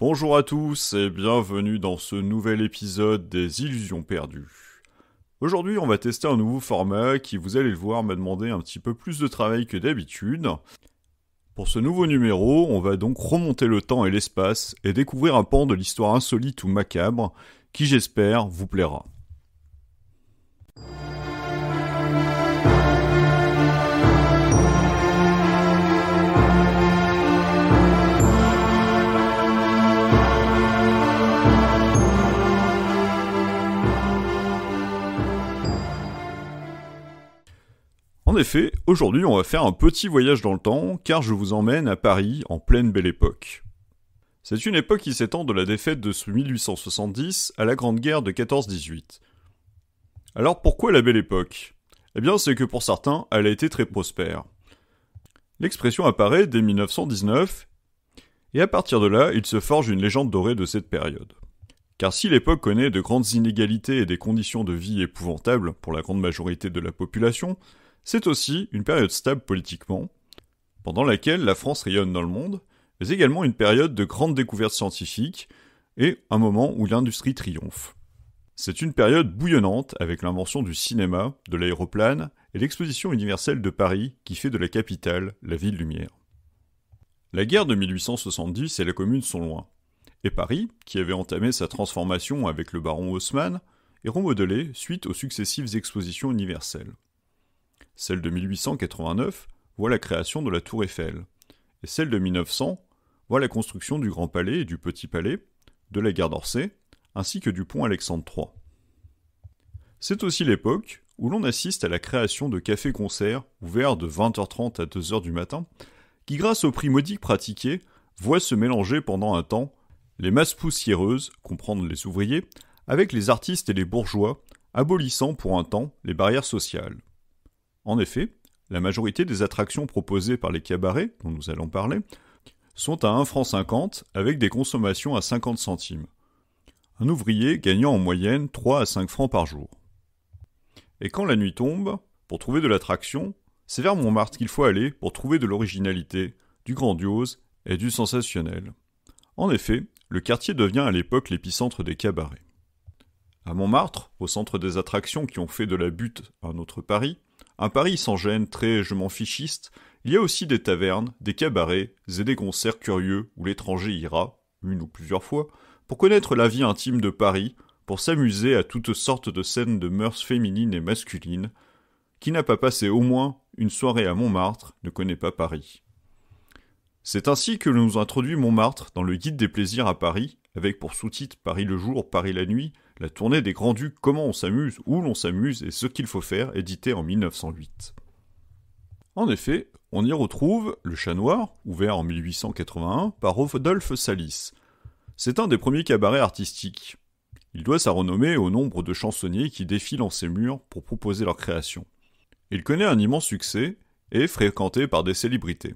Bonjour à tous et bienvenue dans ce nouvel épisode des Illusions perdues. Aujourd'hui, on va tester un nouveau format qui, vous allez le voir, m'a demandé un petit peu plus de travail que d'habitude. Pour ce nouveau numéro, on va donc remonter le temps et l'espace et découvrir un pan de l'histoire insolite ou macabre qui, j'espère, vous plaira. En effet, aujourd'hui on va faire un petit voyage dans le temps, car je vous emmène à Paris en pleine belle époque. C'est une époque qui s'étend de la défaite de 1870 à la Grande Guerre de 14-18. Alors pourquoi la belle époque Eh bien c'est que pour certains, elle a été très prospère. L'expression apparaît dès 1919, et à partir de là, il se forge une légende dorée de cette période. Car si l'époque connaît de grandes inégalités et des conditions de vie épouvantables pour la grande majorité de la population, c'est aussi une période stable politiquement, pendant laquelle la France rayonne dans le monde, mais également une période de grandes découvertes scientifiques et un moment où l'industrie triomphe. C'est une période bouillonnante avec l'invention du cinéma, de l'aéroplane et l'exposition universelle de Paris qui fait de la capitale la ville lumière. La guerre de 1870 et la Commune sont loin, et Paris, qui avait entamé sa transformation avec le baron Haussmann, est remodelé suite aux successives expositions universelles. Celle de 1889 voit la création de la Tour Eiffel. Et celle de 1900 voit la construction du Grand Palais et du Petit Palais, de la gare d'Orsay, ainsi que du pont Alexandre III. C'est aussi l'époque où l'on assiste à la création de cafés-concerts ouverts de 20h30 à 2h du matin, qui grâce au prix modique pratiqué voient se mélanger pendant un temps les masses poussiéreuses, comprendre les ouvriers, avec les artistes et les bourgeois, abolissant pour un temps les barrières sociales. En effet, la majorité des attractions proposées par les cabarets, dont nous allons parler, sont à franc 1,50 avec des consommations à 50 centimes. Un ouvrier gagnant en moyenne 3 à 5 francs par jour. Et quand la nuit tombe, pour trouver de l'attraction, c'est vers Montmartre qu'il faut aller pour trouver de l'originalité, du grandiose et du sensationnel. En effet, le quartier devient à l'époque l'épicentre des cabarets. À Montmartre, au centre des attractions qui ont fait de la butte un autre Paris, un Paris sans gêne très je m'en fichiste, il y a aussi des tavernes, des cabarets et des concerts curieux où l'étranger ira, une ou plusieurs fois, pour connaître la vie intime de Paris, pour s'amuser à toutes sortes de scènes de mœurs féminines et masculines. Qui n'a pas passé au moins une soirée à Montmartre ne connaît pas Paris. C'est ainsi que nous introduit Montmartre dans le Guide des plaisirs à Paris, avec pour sous-titre Paris le jour, Paris la nuit, la tournée des Grands-Ducs Comment on s'amuse, où l'on s'amuse et ce qu'il faut faire, édité en 1908. En effet, on y retrouve Le Chat Noir, ouvert en 1881 par Rodolphe Salis. C'est un des premiers cabarets artistiques. Il doit sa renommée au nombre de chansonniers qui défilent en ses murs pour proposer leur création. Il connaît un immense succès et est fréquenté par des célébrités.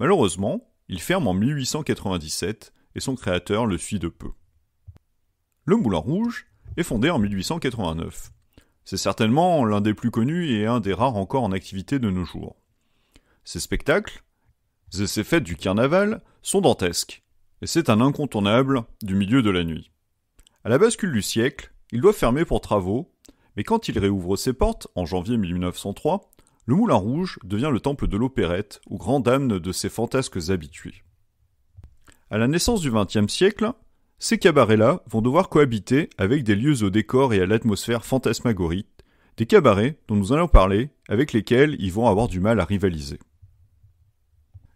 Malheureusement, il ferme en 1897 et son créateur le suit de peu. Le Moulin Rouge est fondé en 1889. C'est certainement l'un des plus connus et un des rares encore en activité de nos jours. Ses spectacles et ses fêtes du carnaval sont dantesques, et c'est un incontournable du milieu de la nuit. À la bascule du siècle, il doit fermer pour travaux, mais quand il réouvre ses portes en janvier 1903, le Moulin Rouge devient le temple de l'opérette ou grand dames de ses fantasques habitués. À la naissance du XXe siècle, ces cabarets-là vont devoir cohabiter avec des lieux au décor et à l'atmosphère fantasmagorique, des cabarets dont nous allons parler, avec lesquels ils vont avoir du mal à rivaliser.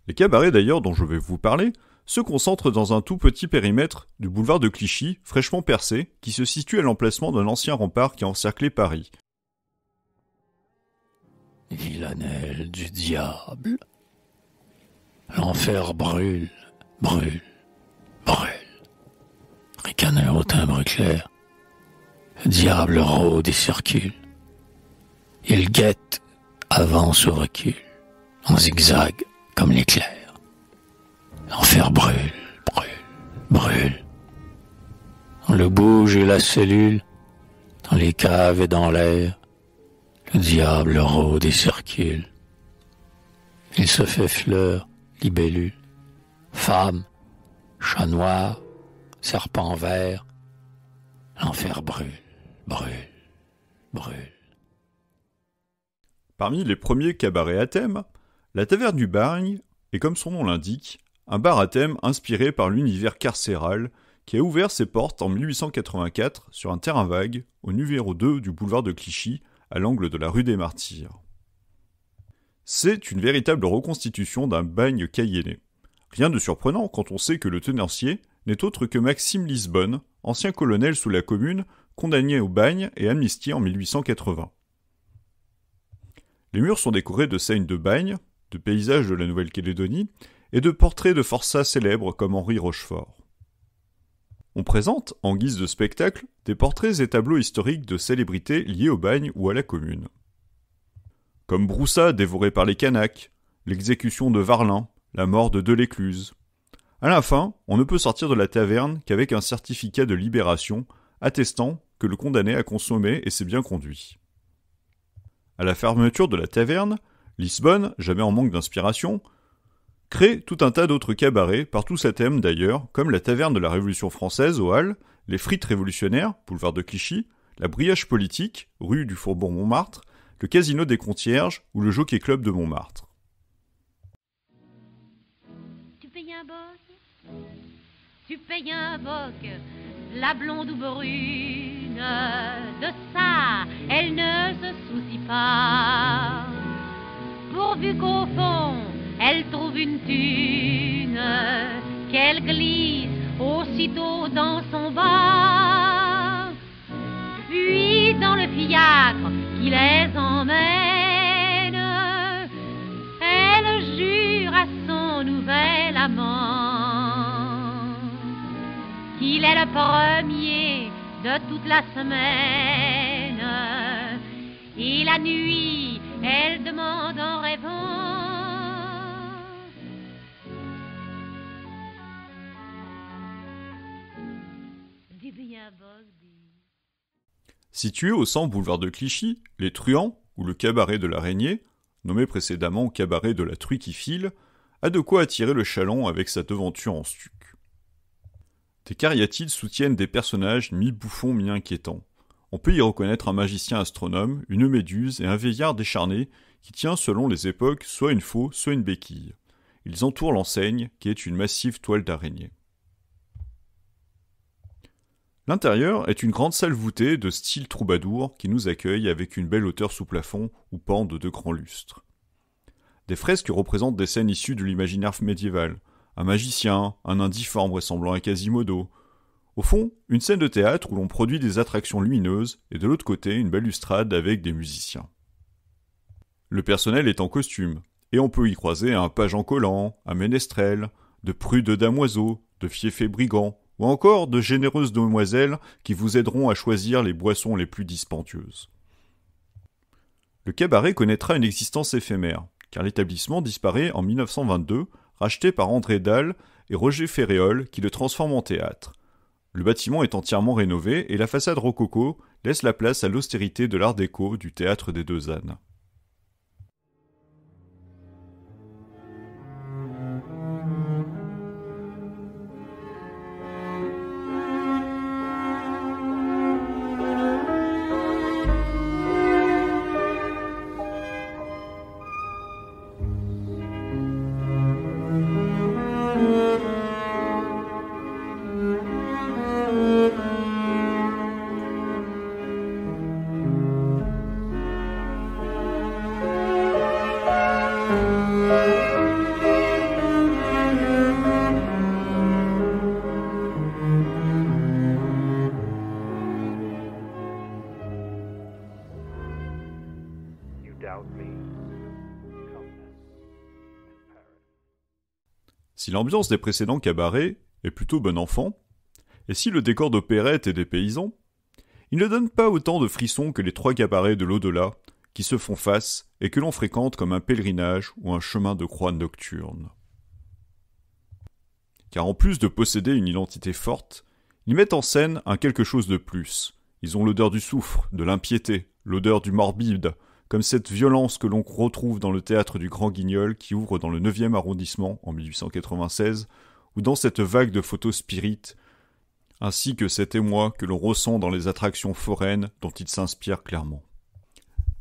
Les cabarets d'ailleurs dont je vais vous parler se concentrent dans un tout petit périmètre du boulevard de Clichy, fraîchement percé, qui se situe à l'emplacement d'un ancien rempart qui a encerclé Paris. Villanelle du diable. L'enfer brûle. Brûle, brûle, ricaneur au timbre clair. Le diable rôde et circule. Il guette, avance ou recul, en zigzag comme l'éclair. L'enfer brûle, brûle, brûle. Dans le bouge et la cellule, dans les caves et dans l'air, le diable rôde et circule. Il se fait fleur, libellule. Femme, chat noir, serpent vert, l'enfer brûle, brûle, brûle. Parmi les premiers cabarets à thème, la Taverne du Bagne est, comme son nom l'indique, un bar à thème inspiré par l'univers carcéral qui a ouvert ses portes en 1884 sur un terrain vague au numéro 2 du boulevard de Clichy, à l'angle de la rue des Martyrs. C'est une véritable reconstitution d'un bagne cayenné. Rien de surprenant quand on sait que le tenancier n'est autre que Maxime Lisbonne, ancien colonel sous la Commune, condamné au bagne et amnistié en 1880. Les murs sont décorés de scènes de bagne, de paysages de la Nouvelle-Calédonie et de portraits de forçats célèbres comme Henri Rochefort. On présente, en guise de spectacle, des portraits et tableaux historiques de célébrités liées au bagne ou à la commune. Comme Broussa dévoré par les Canaques, l'exécution de Varlin, la mort de Delécluse. À la fin, on ne peut sortir de la taverne qu'avec un certificat de libération attestant que le condamné a consommé et s'est bien conduit. À la fermeture de la taverne, Lisbonne, jamais en manque d'inspiration, crée tout un tas d'autres cabarets, par tous thème d'ailleurs, comme la taverne de la Révolution française aux Halles, les frites révolutionnaires, boulevard de Clichy, la brioche politique, rue du Faubourg Montmartre, le casino des concierges ou le jockey club de Montmartre. tu payes un boc, la blonde ou brune, de ça, elle ne se soucie pas. Pourvu qu'au fond, elle trouve une thune, qu'elle glisse aussitôt dans son bas. Puis dans le fiacre qui les emmène, elle jure à son nouvel amant. Il est le premier de toute la semaine. Et la nuit, elle demande en rêvant. Situé au 100 boulevard de Clichy, les Truands, ou le cabaret de l'araignée, nommé précédemment cabaret de la truie qui file, a de quoi attirer le chalon avec sa devanture en stuc. Les cariatides soutiennent des personnages mi-bouffons, mi-inquiétants. On peut y reconnaître un magicien astronome, une méduse et un vieillard décharné qui tient, selon les époques, soit une faux, soit une béquille. Ils entourent l'enseigne, qui est une massive toile d'araignée. L'intérieur est une grande salle voûtée de style troubadour qui nous accueille avec une belle hauteur sous plafond où pendent deux grands lustres. Des fresques représentent des scènes issues de l'imaginaire médiéval, un magicien, un indiforme ressemblant à Quasimodo. Au fond, une scène de théâtre où l'on produit des attractions lumineuses et de l'autre côté une balustrade avec des musiciens. Le personnel est en costume, et on peut y croiser un page en collant, un ménestrel, de prudes damoiseaux, de fiefés brigands, ou encore de généreuses demoiselles qui vous aideront à choisir les boissons les plus dispendieuses. Le cabaret connaîtra une existence éphémère, car l'établissement disparaît en 1922 racheté par André Dalle et Roger Ferréol, qui le transforme en théâtre. Le bâtiment est entièrement rénové et la façade rococo laisse la place à l'austérité de l'art déco du théâtre des Deux Ânes. L'ambiance des précédents cabarets est plutôt bon enfant, et si le décor d'opérette est des paysans, il ne donne pas autant de frissons que les trois cabarets de l'au-delà, qui se font face et que l'on fréquente comme un pèlerinage ou un chemin de croix nocturne. Car en plus de posséder une identité forte, ils mettent en scène un quelque chose de plus. Ils ont l'odeur du soufre, de l'impiété, l'odeur du morbide, comme cette violence que l'on retrouve dans le théâtre du Grand Guignol qui ouvre dans le 9e arrondissement en 1896, ou dans cette vague de photos spirites, ainsi que cet émoi que l'on ressent dans les attractions foraines dont il s'inspire clairement.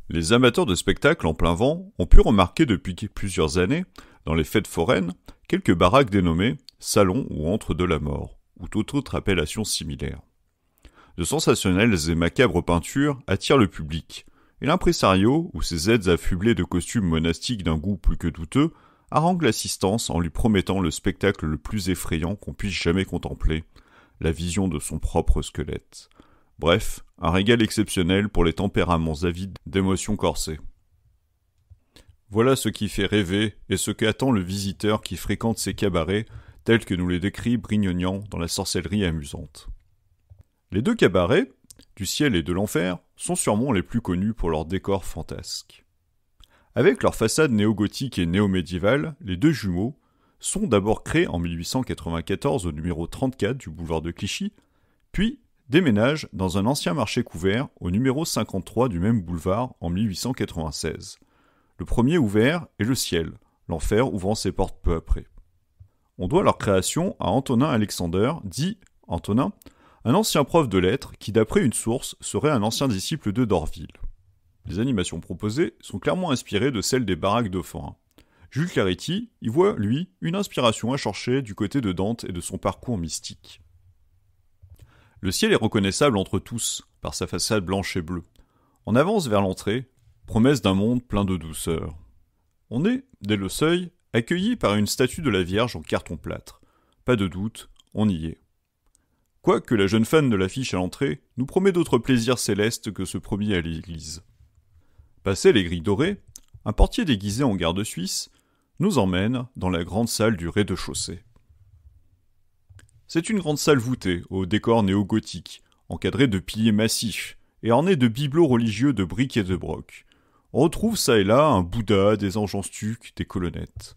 Les amateurs de spectacles en plein vent ont pu remarquer depuis plusieurs années, dans les fêtes foraines, quelques baraques dénommées Salon ou Entre de la mort, ou toute autre appellation similaire. De sensationnelles et macabres peintures attirent le public, et l'impresario, ou ses aides affublés de costumes monastiques d'un goût plus que douteux, harangue l'assistance en lui promettant le spectacle le plus effrayant qu'on puisse jamais contempler, la vision de son propre squelette. Bref, un régal exceptionnel pour les tempéraments avides d'émotions corsées. Voilà ce qui fait rêver et ce qu'attend le visiteur qui fréquente ces cabarets tels que nous les décrit Brignognan dans la sorcellerie amusante. Les deux cabarets, du ciel et de l'enfer, sont sûrement les plus connus pour leurs décors fantasques. Avec leur façade néo et néo-médiévale, les deux jumeaux sont d'abord créés en 1894 au numéro 34 du boulevard de Clichy, puis déménagent dans un ancien marché couvert au numéro 53 du même boulevard en 1896. Le premier ouvert est le ciel, l'enfer ouvrant ses portes peu après. On doit leur création à Antonin Alexander, dit Antonin, un ancien prof de lettres qui, d'après une source, serait un ancien disciple de Dorville. Les animations proposées sont clairement inspirées de celles des baraques d'Ophorin. Jules Claretti y voit, lui, une inspiration à chercher du côté de Dante et de son parcours mystique. Le ciel est reconnaissable entre tous par sa façade blanche et bleue. On avance vers l'entrée, promesse d'un monde plein de douceur. On est, dès le seuil, accueilli par une statue de la Vierge en carton plâtre. Pas de doute, on y est. Quoique la jeune femme de l'affiche à l'entrée nous promet d'autres plaisirs célestes que ce premier à l'église. Passé les grilles dorées, un portier déguisé en garde suisse nous emmène dans la grande salle du rez-de-chaussée. C'est une grande salle voûtée, au décor néo-gothique, encadrée de piliers massifs et ornée de bibelots religieux de briques et de broc. On retrouve ça et là un Bouddha, des anges des colonnettes.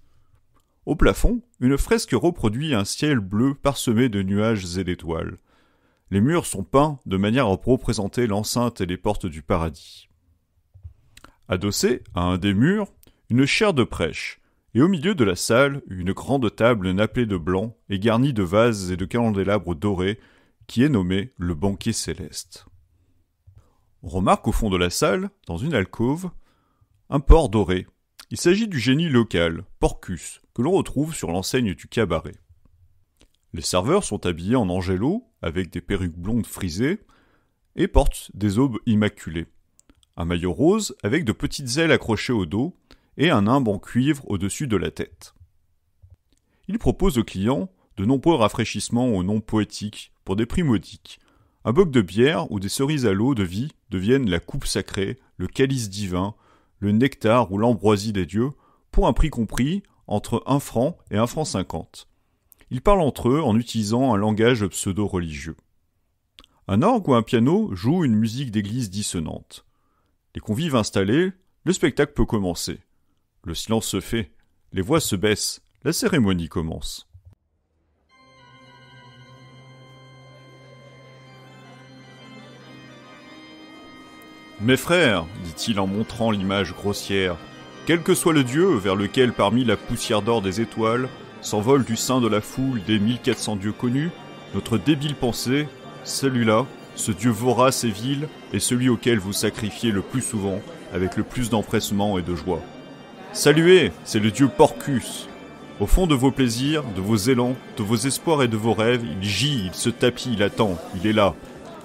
Au plafond, une fresque reproduit un ciel bleu parsemé de nuages et d'étoiles. Les murs sont peints de manière à représenter l'enceinte et les portes du paradis. Adossé à un des murs, une chaire de prêche, et au milieu de la salle, une grande table nappée de blanc et garnie de vases et de candélabres dorés, qui est nommée le banquier céleste. On remarque au fond de la salle, dans une alcôve, un porc doré. Il s'agit du génie local, Porcus, que l'on retrouve sur l'enseigne du cabaret. Les serveurs sont habillés en angelo, avec des perruques blondes frisées, et portent des aubes immaculées. Un maillot rose avec de petites ailes accrochées au dos et un nimbe en cuivre au-dessus de la tête. Ils proposent aux clients de nombreux rafraîchissements aux noms poétiques pour des prix modiques. Un boc de bière ou des cerises à l'eau de vie deviennent la coupe sacrée, le calice divin, le nectar ou l'ambroisie des dieux, pour un prix compris entre 1 franc et un franc 50. Ils parlent entre eux en utilisant un langage pseudo-religieux. Un orgue ou un piano joue une musique d'église dissonante. Les convives installés, le spectacle peut commencer. Le silence se fait, les voix se baissent, la cérémonie commence. Mes frères, dit-il en montrant l'image grossière, quel que soit le dieu vers lequel parmi la poussière d'or des étoiles s'envole du sein de la foule des 1400 dieux connus, notre débile pensée, celui-là, ce dieu vorace et vil, est celui auquel vous sacrifiez le plus souvent, avec le plus d'empressement et de joie. Saluez, c'est le dieu Porcus. Au fond de vos plaisirs, de vos élans, de vos espoirs et de vos rêves, il gît, il se tapit, il attend, il est là.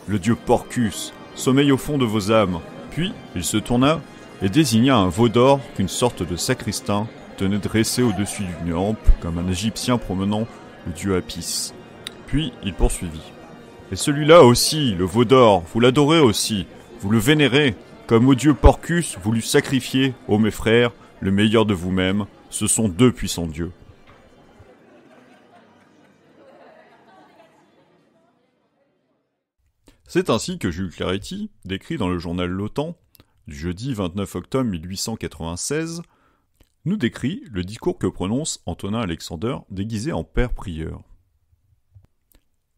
Le dieu Porcus sommeille au fond de vos âmes. Puis, il se tourna, et désigna un veau d'or qu'une sorte de sacristain tenait dressé au-dessus d'une hampe comme un Égyptien promenant le dieu Apis. Puis il poursuivit. Et celui-là aussi, le veau d'or, vous l'adorez aussi, vous le vénérez, comme au dieu Porcus, vous lui sacrifiez, ô mes frères, le meilleur de vous-même, ce sont deux puissants dieux. C'est ainsi que Jules Claretti décrit dans le journal L'OTAN du jeudi 29 octobre 1896 nous décrit le discours que prononce Antonin Alexander déguisé en père prieur.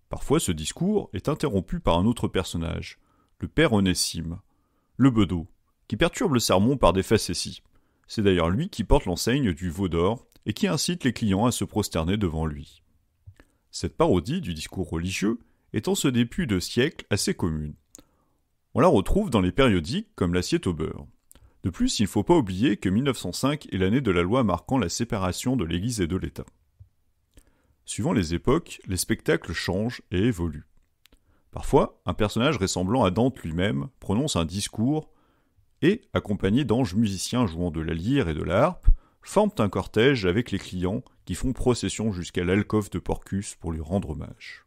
Parfois ce discours est interrompu par un autre personnage, le père Onésime, le bedeau, qui perturbe le sermon par des facéties. C'est d'ailleurs lui qui porte l'enseigne du veau d'or et qui incite les clients à se prosterner devant lui. Cette parodie du discours religieux est en ce début de siècle assez commune. On la retrouve dans les périodiques comme l'assiette au beurre. De plus, il ne faut pas oublier que 1905 est l'année de la loi marquant la séparation de l'Église et de l'État. Suivant les époques, les spectacles changent et évoluent. Parfois, un personnage ressemblant à Dante lui-même prononce un discours et, accompagné d'anges musiciens jouant de la lyre et de l'harpe, harpe, forment un cortège avec les clients qui font procession jusqu'à l'alcôve de Porcus pour lui rendre hommage.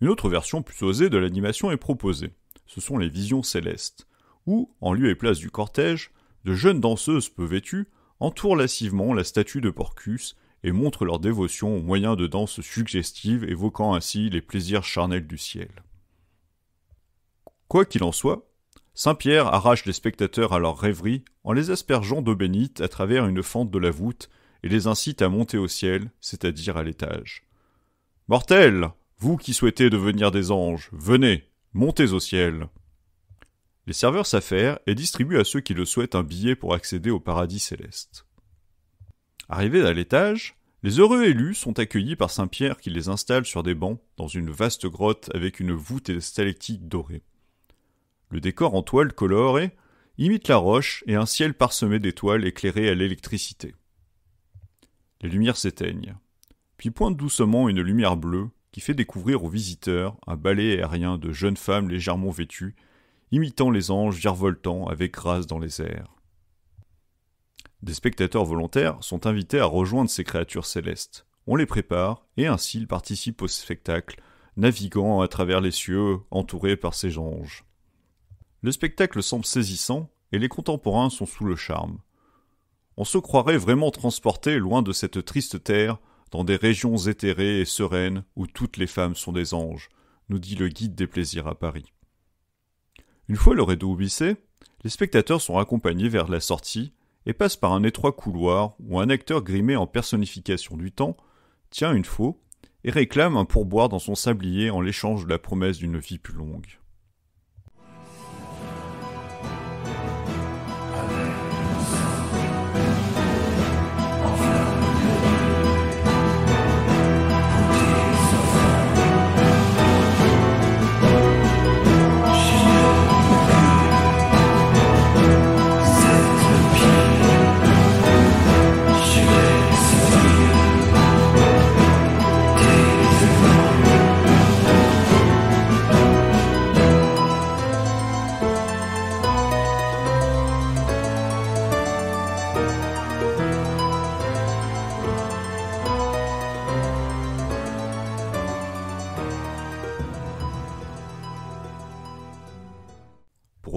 Une autre version plus osée de l'animation est proposée ce sont les visions célestes, où, en lieu et place du cortège, de jeunes danseuses peu vêtues entourent lascivement la statue de Porcus et montrent leur dévotion au moyen de danses suggestives évoquant ainsi les plaisirs charnels du ciel. Quoi qu'il en soit, Saint-Pierre arrache les spectateurs à leur rêverie en les aspergeant d'eau bénite à travers une fente de la voûte et les incite à monter au ciel, c'est-à-dire à l'étage. Mortels, vous qui souhaitez devenir des anges, venez Montez au ciel Les serveurs s'affairent et distribuent à ceux qui le souhaitent un billet pour accéder au paradis céleste. Arrivés à l'étage, les heureux élus sont accueillis par Saint Pierre qui les installe sur des bancs dans une vaste grotte avec une voûte et dorée. Le décor en toile colorée imite la roche et un ciel parsemé d'étoiles éclairées à l'électricité. Les lumières s'éteignent. Puis pointe doucement une lumière bleue qui fait découvrir aux visiteurs un ballet aérien de jeunes femmes légèrement vêtues, imitant les anges virevoltant avec grâce dans les airs. Des spectateurs volontaires sont invités à rejoindre ces créatures célestes. On les prépare, et ainsi ils participent au spectacle, naviguant à travers les cieux, entourés par ces anges. Le spectacle semble saisissant, et les contemporains sont sous le charme. On se croirait vraiment transporté loin de cette triste terre dans des régions éthérées et sereines où toutes les femmes sont des anges, nous dit le guide des plaisirs à Paris. Une fois le rideau les spectateurs sont accompagnés vers la sortie et passent par un étroit couloir où un acteur grimé en personnification du temps tient une faux et réclame un pourboire dans son sablier en l'échange de la promesse d'une vie plus longue.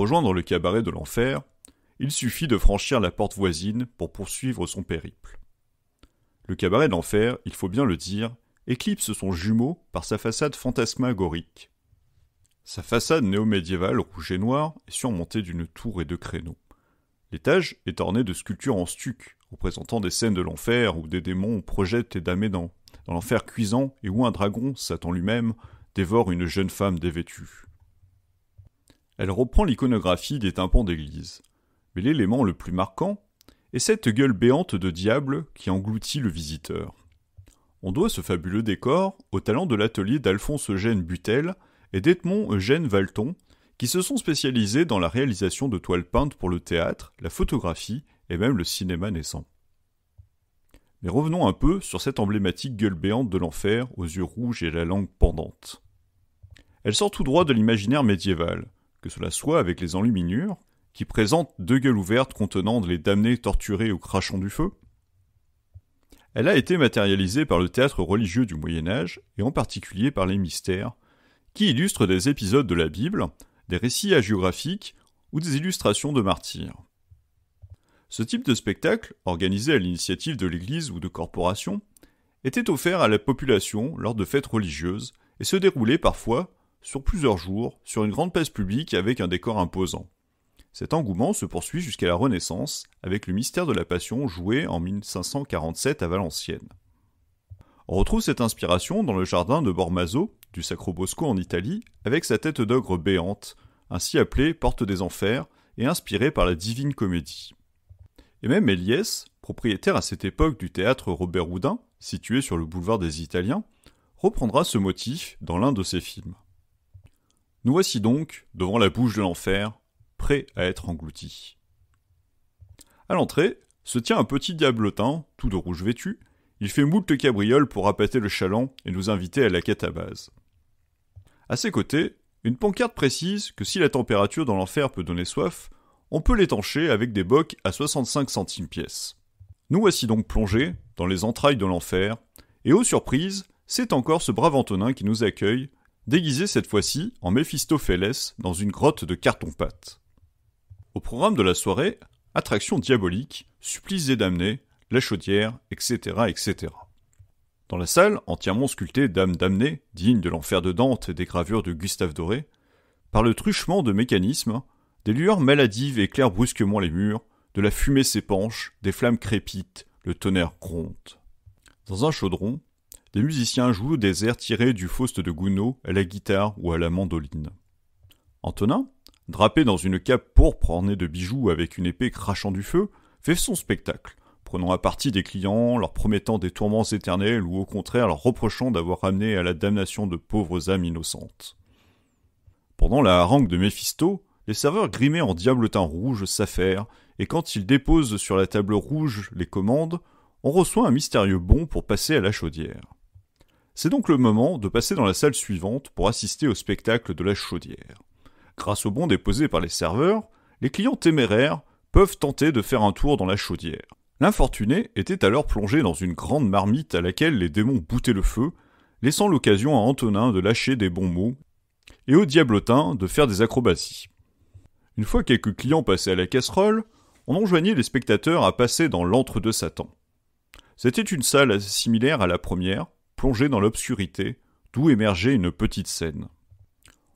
rejoindre le cabaret de l'enfer, il suffit de franchir la porte voisine pour poursuivre son périple. Le cabaret de l'enfer, il faut bien le dire, éclipse son jumeau par sa façade fantasmagorique. Sa façade néo-médiévale rouge et noir est surmontée d'une tour et de créneaux. L'étage est orné de sculptures en stuc, représentant des scènes de l'enfer où des démons projettent et dames, dans, dans l'enfer cuisant et où un dragon, Satan lui-même, dévore une jeune femme dévêtue. Elle reprend l'iconographie des tympans d'église. Mais l'élément le plus marquant est cette gueule béante de diable qui engloutit le visiteur. On doit ce fabuleux décor au talent de l'atelier d'Alphonse Eugène Butel et d'Edmond Eugène Valton, qui se sont spécialisés dans la réalisation de toiles peintes pour le théâtre, la photographie et même le cinéma naissant. Mais revenons un peu sur cette emblématique gueule béante de l'enfer aux yeux rouges et la langue pendante. Elle sort tout droit de l'imaginaire médiéval, que cela soit avec les enluminures, qui présentent deux gueules ouvertes contenant les damnés torturés au crachon du feu. Elle a été matérialisée par le théâtre religieux du Moyen Âge, et en particulier par les mystères, qui illustrent des épisodes de la Bible, des récits hagiographiques ou des illustrations de martyrs. Ce type de spectacle, organisé à l'initiative de l'Église ou de corporations, était offert à la population lors de fêtes religieuses et se déroulait parfois sur plusieurs jours, sur une grande place publique avec un décor imposant. Cet engouement se poursuit jusqu'à la Renaissance, avec le mystère de la Passion joué en 1547 à Valenciennes. On retrouve cette inspiration dans le jardin de Bormazo du Sacro Bosco en Italie, avec sa tête d'ogre béante, ainsi appelée Porte des Enfers, et inspirée par la Divine Comédie. Et même Eliès, propriétaire à cette époque du théâtre Robert Houdin, situé sur le boulevard des Italiens, reprendra ce motif dans l'un de ses films. Nous voici donc devant la bouche de l'enfer, prêt à être engloutis. À l'entrée se tient un petit diablotin, tout de rouge vêtu. Il fait moult cabriole pour appâter le chaland et nous inviter à la quête à base. À ses côtés, une pancarte précise que si la température dans l'enfer peut donner soif, on peut l'étancher avec des bocs à 65 centimes pièce. Nous voici donc plongés dans les entrailles de l'enfer, et aux surprises, c'est encore ce brave Antonin qui nous accueille déguisé cette fois-ci en Méphistophélès dans une grotte de carton-pâte. Au programme de la soirée, attractions diaboliques, supplices des damnés, la chaudière, etc., etc. Dans la salle, entièrement sculptée d'âmes damnées, dignes de l'enfer de Dante et des gravures de Gustave Doré, par le truchement de mécanismes, des lueurs maladives éclairent brusquement les murs, de la fumée s'épanche, des flammes crépitent, le tonnerre gronde. Dans un chaudron, des musiciens jouent des airs tirés du Faust de Gounod à la guitare ou à la mandoline. Antonin, drapé dans une cape pourpre ornée de bijoux avec une épée crachant du feu, fait son spectacle, prenant à partie des clients, leur promettant des tourments éternels ou au contraire leur reprochant d'avoir amené à la damnation de pauvres âmes innocentes. Pendant la harangue de Méphisto, les serveurs grimés en diable teint rouge s'affairent, et quand ils déposent sur la table rouge les commandes, on reçoit un mystérieux bond pour passer à la chaudière. C'est donc le moment de passer dans la salle suivante pour assister au spectacle de la chaudière. Grâce au bon déposé par les serveurs, les clients téméraires peuvent tenter de faire un tour dans la chaudière. L'infortuné était alors plongé dans une grande marmite à laquelle les démons boutaient le feu, laissant l'occasion à Antonin de lâcher des bons mots et au diablotin de faire des acrobaties. Une fois quelques clients passés à la casserole, on enjoignait les spectateurs à passer dans l'antre de Satan. C'était une salle assez similaire à la première, plongé dans l'obscurité, d'où émergeait une petite scène.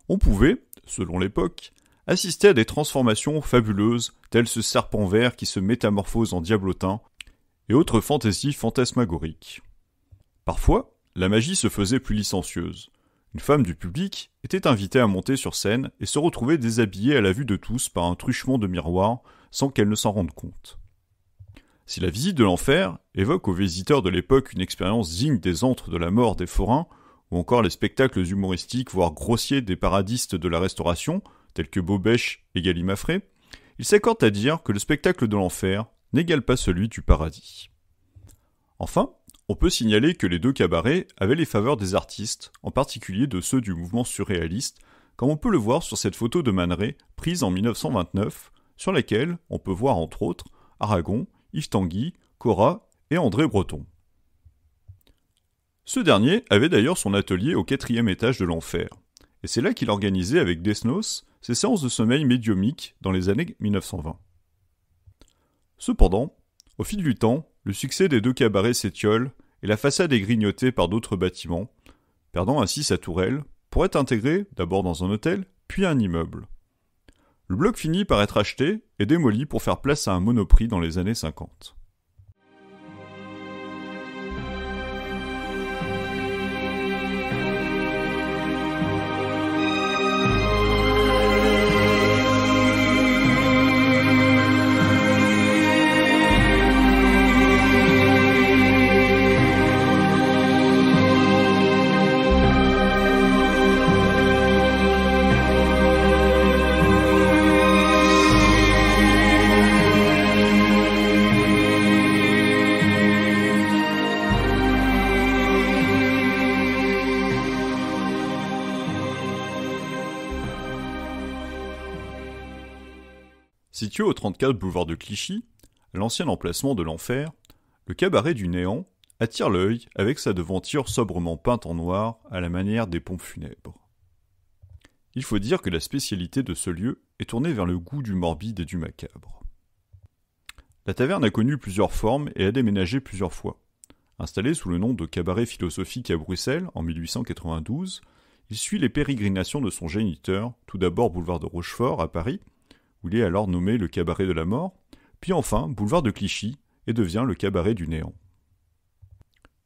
On pouvait, selon l'époque, assister à des transformations fabuleuses, telles ce serpent vert qui se métamorphose en diablotin, et autres fantaisies fantasmagoriques. Parfois, la magie se faisait plus licencieuse. Une femme du public était invitée à monter sur scène et se retrouvait déshabillée à la vue de tous par un truchement de miroir sans qu'elle ne s'en rende compte. Si la visite de l'enfer évoque aux visiteurs de l'époque une expérience digne des antres de la mort des forains, ou encore les spectacles humoristiques voire grossiers des paradistes de la restauration, tels que Bobèche et Galimafré, il s'accorde à dire que le spectacle de l'enfer n'égale pas celui du paradis. Enfin, on peut signaler que les deux cabarets avaient les faveurs des artistes, en particulier de ceux du mouvement surréaliste, comme on peut le voir sur cette photo de Manet prise en 1929, sur laquelle on peut voir entre autres Aragon, Yves Tanguy, Cora et André Breton. Ce dernier avait d'ailleurs son atelier au quatrième étage de l'enfer, et c'est là qu'il organisait avec Desnos ses séances de sommeil médiumique dans les années 1920. Cependant, au fil du temps, le succès des deux cabarets s'étiole et la façade est grignotée par d'autres bâtiments, perdant ainsi sa tourelle pour être intégrée d'abord dans un hôtel, puis un immeuble. Le bloc finit par être acheté et démoli pour faire place à un monoprix dans les années 50. boulevard de Clichy, l'ancien emplacement de l'enfer, le cabaret du néant attire l'œil avec sa devanture sobrement peinte en noir à la manière des pompes funèbres. Il faut dire que la spécialité de ce lieu est tournée vers le goût du morbide et du macabre. La taverne a connu plusieurs formes et a déménagé plusieurs fois. Installé sous le nom de Cabaret philosophique à Bruxelles en 1892, il suit les pérégrinations de son géniteur, tout d'abord boulevard de Rochefort à Paris, alors nommé le cabaret de la mort, puis enfin boulevard de Clichy, et devient le cabaret du néant.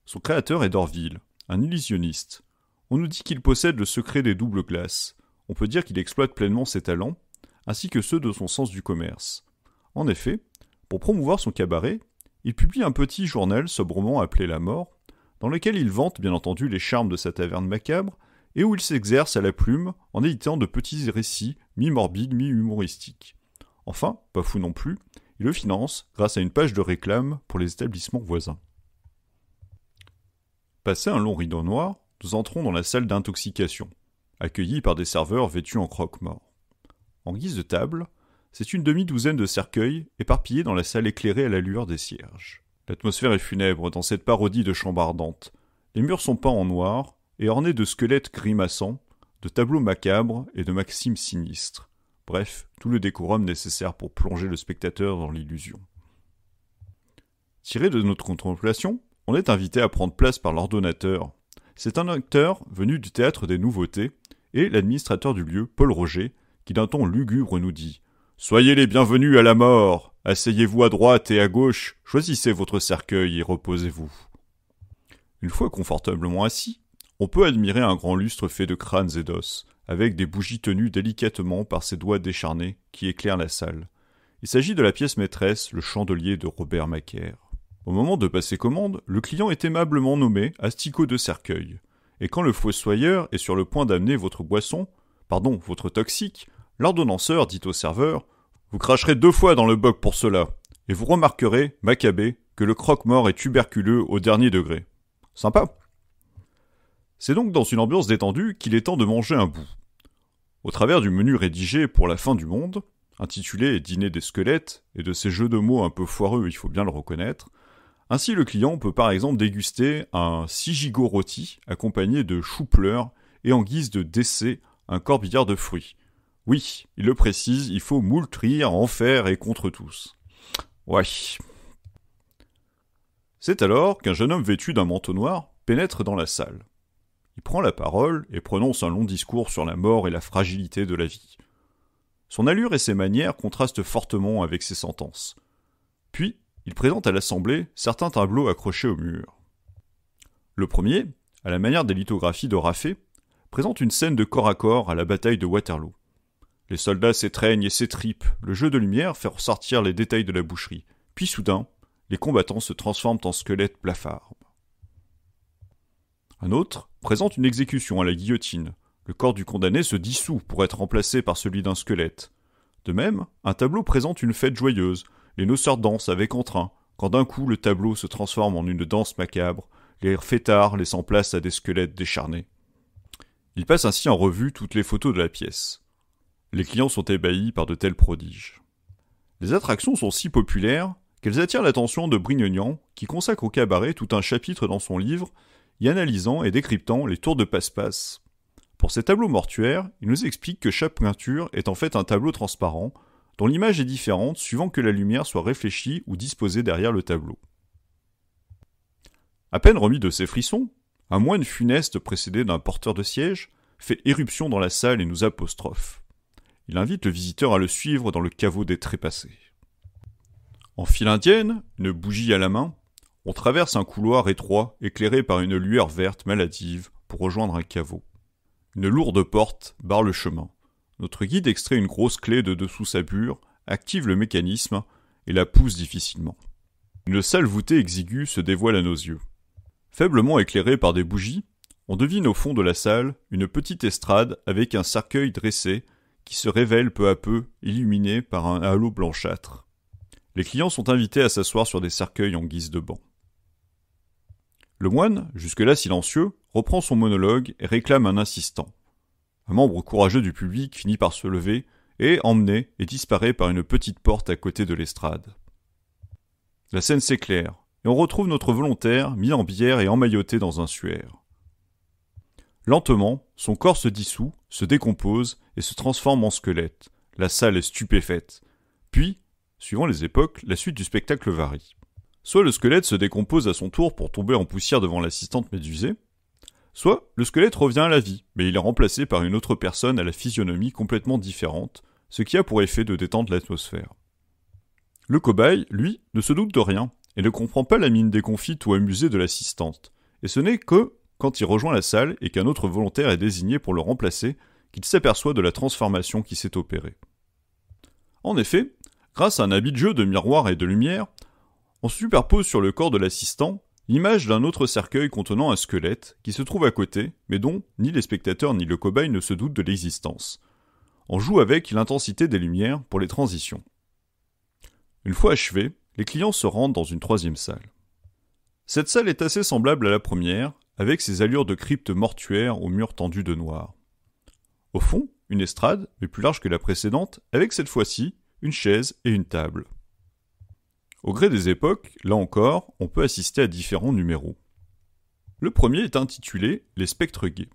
Son créateur est Dorville, un illusionniste. On nous dit qu'il possède le secret des doubles glaces. On peut dire qu'il exploite pleinement ses talents, ainsi que ceux de son sens du commerce. En effet, pour promouvoir son cabaret, il publie un petit journal sobrement appelé La Mort, dans lequel il vante bien entendu les charmes de sa taverne macabre, et où il s'exerce à la plume en éditant de petits récits mi-morbide, mi-humoristique. Enfin, pas fou non plus, il le finance grâce à une page de réclame pour les établissements voisins. Passé un long rideau noir, nous entrons dans la salle d'intoxication, accueillie par des serveurs vêtus en croque-mort. En guise de table, c'est une demi-douzaine de cercueils éparpillés dans la salle éclairée à la lueur des cierges. L'atmosphère est funèbre dans cette parodie de chambre ardente. Les murs sont peints en noir et ornés de squelettes grimaçants de tableaux macabres et de maximes sinistres. Bref, tout le décorum nécessaire pour plonger le spectateur dans l'illusion. Tiré de notre contemplation, on est invité à prendre place par l'ordonnateur. C'est un acteur venu du théâtre des nouveautés, et l'administrateur du lieu, Paul Roger, qui d'un ton lugubre nous dit Soyez les bienvenus à la mort. Asseyez-vous à droite et à gauche, choisissez votre cercueil et reposez-vous. Une fois confortablement assis, on peut admirer un grand lustre fait de crânes et d'os, avec des bougies tenues délicatement par ses doigts décharnés qui éclairent la salle. Il s'agit de la pièce maîtresse, le chandelier de Robert Macaire. Au moment de passer commande, le client est aimablement nommé asticot de cercueil. Et quand le fossoyeur est sur le point d'amener votre boisson, pardon, votre toxique, l'ordonnanceur dit au serveur Vous cracherez deux fois dans le boc pour cela, et vous remarquerez, macabé, que le croque-mort est tuberculeux au dernier degré. Sympa c'est donc dans une ambiance détendue qu'il est temps de manger un bout. Au travers du menu rédigé pour la fin du monde, intitulé Dîner des squelettes et de ces jeux de mots un peu foireux, il faut bien le reconnaître, ainsi le client peut par exemple déguster un sigigo rôti accompagné de chou et en guise de décès un corbillard de fruits. Oui, il le précise, il faut moultrir en faire et contre tous. Ouais. C'est alors qu'un jeune homme vêtu d'un manteau noir pénètre dans la salle il prend la parole et prononce un long discours sur la mort et la fragilité de la vie. Son allure et ses manières contrastent fortement avec ses sentences. Puis, il présente à l'Assemblée certains tableaux accrochés au mur. Le premier, à la manière des lithographies de Raffet, présente une scène de corps à corps à la bataille de Waterloo. Les soldats s'étreignent et s'étripent, le jeu de lumière fait ressortir les détails de la boucherie, puis soudain, les combattants se transforment en squelettes plafards. Un autre présente une exécution à la guillotine. Le corps du condamné se dissout pour être remplacé par celui d'un squelette. De même, un tableau présente une fête joyeuse. Les noceurs dansent avec entrain, quand d'un coup le tableau se transforme en une danse macabre, les fêtards laissant place à des squelettes décharnés. Il passe ainsi en revue toutes les photos de la pièce. Les clients sont ébahis par de tels prodiges. Les attractions sont si populaires qu'elles attirent l'attention de Brignognan, qui consacre au cabaret tout un chapitre dans son livre y analysant et décryptant les tours de passe-passe. Pour ces tableaux mortuaires, il nous explique que chaque peinture est en fait un tableau transparent, dont l'image est différente suivant que la lumière soit réfléchie ou disposée derrière le tableau. À peine remis de ses frissons, un moine funeste précédé d'un porteur de siège fait éruption dans la salle et nous apostrophe. Il invite le visiteur à le suivre dans le caveau des trépassés. En file indienne, une bougie à la main, on traverse un couloir étroit, éclairé par une lueur verte maladive, pour rejoindre un caveau. Une lourde porte barre le chemin. Notre guide extrait une grosse clé de dessous sa bure, active le mécanisme et la pousse difficilement. Une salle voûtée exiguë se dévoile à nos yeux. Faiblement éclairée par des bougies, on devine au fond de la salle une petite estrade avec un cercueil dressé qui se révèle peu à peu, illuminé par un halo blanchâtre. Les clients sont invités à s'asseoir sur des cercueils en guise de banc. Le moine, jusque-là silencieux, reprend son monologue et réclame un assistant. Un membre courageux du public finit par se lever et, emmené, et disparaît par une petite porte à côté de l'estrade. La scène s'éclaire, et on retrouve notre volontaire mis en bière et emmailloté dans un suaire. Lentement, son corps se dissout, se décompose et se transforme en squelette. La salle est stupéfaite. Puis, suivant les époques, la suite du spectacle varie. Soit le squelette se décompose à son tour pour tomber en poussière devant l'assistante médusée, soit le squelette revient à la vie, mais il est remplacé par une autre personne à la physionomie complètement différente, ce qui a pour effet de détendre l'atmosphère. Le cobaye, lui, ne se doute de rien, et ne comprend pas la mine déconfite ou amusée de l'assistante, et ce n'est que quand il rejoint la salle et qu'un autre volontaire est désigné pour le remplacer qu'il s'aperçoit de la transformation qui s'est opérée. En effet, grâce à un habit de jeu de miroir et de lumière, on superpose sur le corps de l'assistant l'image d'un autre cercueil contenant un squelette qui se trouve à côté, mais dont ni les spectateurs ni le cobaye ne se doutent de l'existence. On joue avec l'intensité des lumières pour les transitions. Une fois achevé, les clients se rendent dans une troisième salle. Cette salle est assez semblable à la première, avec ses allures de crypte mortuaire aux murs tendus de noir. Au fond, une estrade, mais plus large que la précédente, avec cette fois-ci une chaise et une table. Au gré des époques, là encore, on peut assister à différents numéros. Le premier est intitulé Les spectres gays.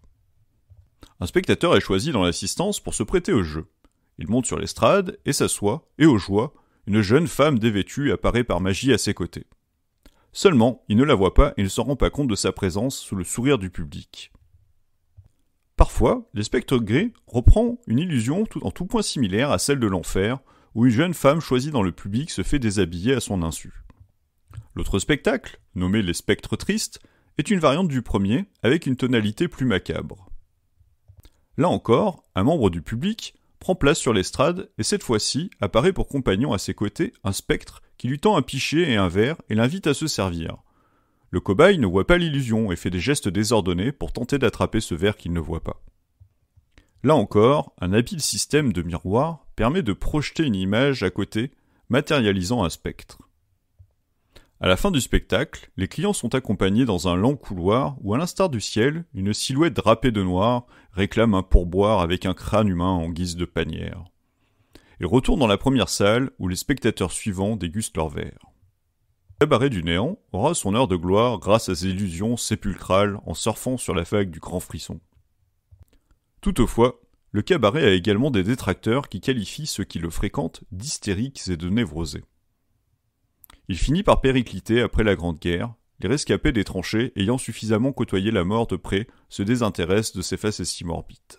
Un spectateur est choisi dans l'assistance pour se prêter au jeu. Il monte sur l'estrade et s'assoit, et au joie, une jeune femme dévêtue apparaît par magie à ses côtés. Seulement, il ne la voit pas et ne s'en rend pas compte de sa présence sous le sourire du public. Parfois, les spectres gris reprend une illusion en tout point similaire à celle de l'enfer, où une jeune femme choisie dans le public se fait déshabiller à son insu. L'autre spectacle, nommé Les Spectres Tristes, est une variante du premier, avec une tonalité plus macabre. Là encore, un membre du public prend place sur l'estrade et cette fois-ci apparaît pour compagnon à ses côtés un spectre qui lui tend un pichet et un verre et l'invite à se servir. Le cobaye ne voit pas l'illusion et fait des gestes désordonnés pour tenter d'attraper ce verre qu'il ne voit pas. Là encore, un habile système de miroirs permet de projeter une image à côté, matérialisant un spectre. À la fin du spectacle, les clients sont accompagnés dans un long couloir où, à l'instar du ciel, une silhouette drapée de noir réclame un pourboire avec un crâne humain en guise de panière. Ils retournent dans la première salle où les spectateurs suivants dégustent leur verre. Le cabaret du néant aura son heure de gloire grâce à ses illusions sépulcrales en surfant sur la vague du grand frisson. Toutefois, le cabaret a également des détracteurs qui qualifient ceux qui le fréquentent d'hystériques et de névrosés. Il finit par péricliter après la Grande Guerre, les rescapés des tranchées ayant suffisamment côtoyé la mort de près se désintéressent de ses facéties morbides.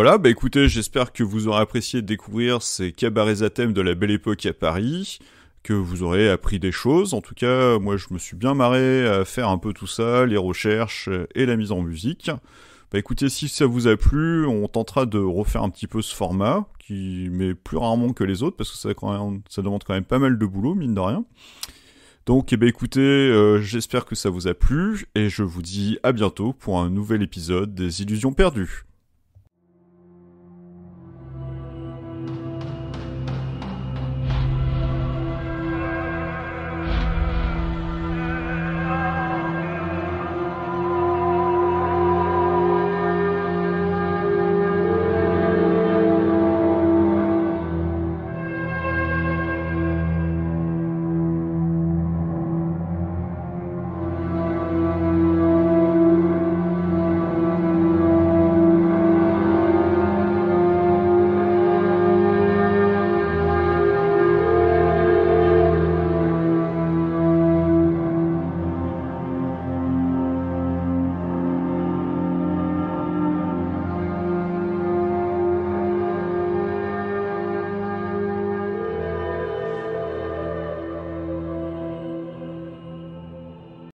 Voilà, bah écoutez, j'espère que vous aurez apprécié de découvrir ces cabarets à thème de la belle époque à Paris, que vous aurez appris des choses. En tout cas, moi je me suis bien marré à faire un peu tout ça, les recherches et la mise en musique. Bah écoutez, si ça vous a plu, on tentera de refaire un petit peu ce format, qui met plus rarement que les autres, parce que ça, demande quand même pas mal de boulot, mine de rien. Donc eh ben, écoutez, euh, j'espère que ça vous a plu, et je vous dis à bientôt pour un nouvel épisode des Illusions perdues.